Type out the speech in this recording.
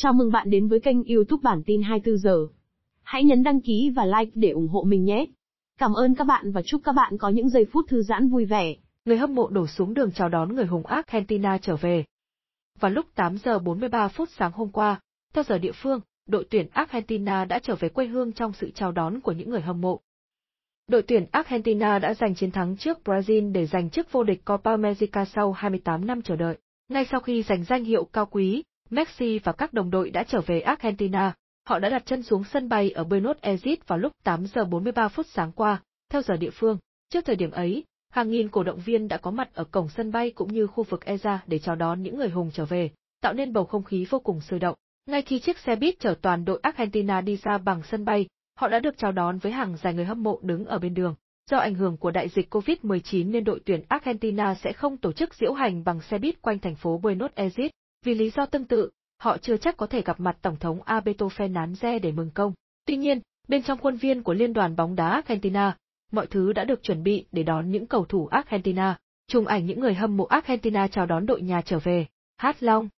Chào mừng bạn đến với kênh YouTube Bản tin 24 giờ. Hãy nhấn đăng ký và like để ủng hộ mình nhé. Cảm ơn các bạn và chúc các bạn có những giây phút thư giãn vui vẻ. Người hâm mộ đổ xuống đường chào đón người hùng ác Argentina trở về. Vào lúc 8 giờ 43 phút sáng hôm qua, theo giờ địa phương, đội tuyển Argentina đã trở về quê hương trong sự chào đón của những người hâm mộ. Đội tuyển Argentina đã giành chiến thắng trước Brazil để giành chức vô địch Copa America sau 28 năm chờ đợi. Ngay sau khi giành danh hiệu cao quý, Messi và các đồng đội đã trở về Argentina, họ đã đặt chân xuống sân bay ở Buenos Aires vào lúc 8 giờ 43 phút sáng qua, theo giờ địa phương. Trước thời điểm ấy, hàng nghìn cổ động viên đã có mặt ở cổng sân bay cũng như khu vực EZA để chào đón những người hùng trở về, tạo nên bầu không khí vô cùng sôi động. Ngay khi chiếc xe buýt chở toàn đội Argentina đi ra bằng sân bay, họ đã được chào đón với hàng dài người hâm mộ đứng ở bên đường. Do ảnh hưởng của đại dịch COVID-19 nên đội tuyển Argentina sẽ không tổ chức diễu hành bằng xe buýt quanh thành phố Buenos Aires vì lý do tương tự, họ chưa chắc có thể gặp mặt Tổng thống Alberto Fernandez để mừng công. Tuy nhiên, bên trong khuôn viên của Liên đoàn bóng đá Argentina, mọi thứ đã được chuẩn bị để đón những cầu thủ Argentina, chụp ảnh những người hâm mộ Argentina chào đón đội nhà trở về. Hát Long